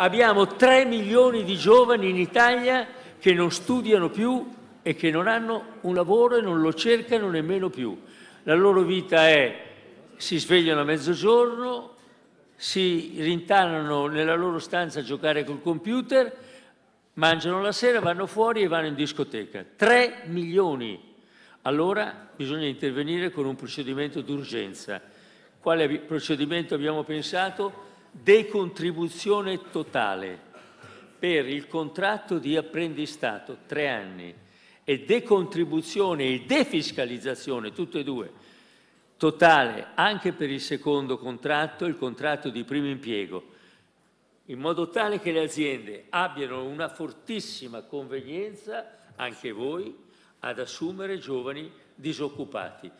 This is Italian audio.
abbiamo 3 milioni di giovani in Italia che non studiano più e che non hanno un lavoro e non lo cercano nemmeno più. La loro vita è si svegliano a mezzogiorno, si rintanano nella loro stanza a giocare col computer, mangiano la sera, vanno fuori e vanno in discoteca. 3 milioni. Allora bisogna intervenire con un procedimento d'urgenza. Quale procedimento abbiamo pensato? decontribuzione totale per il contratto di apprendistato, tre anni, e decontribuzione e defiscalizzazione, tutte e due, totale anche per il secondo contratto, il contratto di primo impiego, in modo tale che le aziende abbiano una fortissima convenienza, anche voi, ad assumere giovani disoccupati.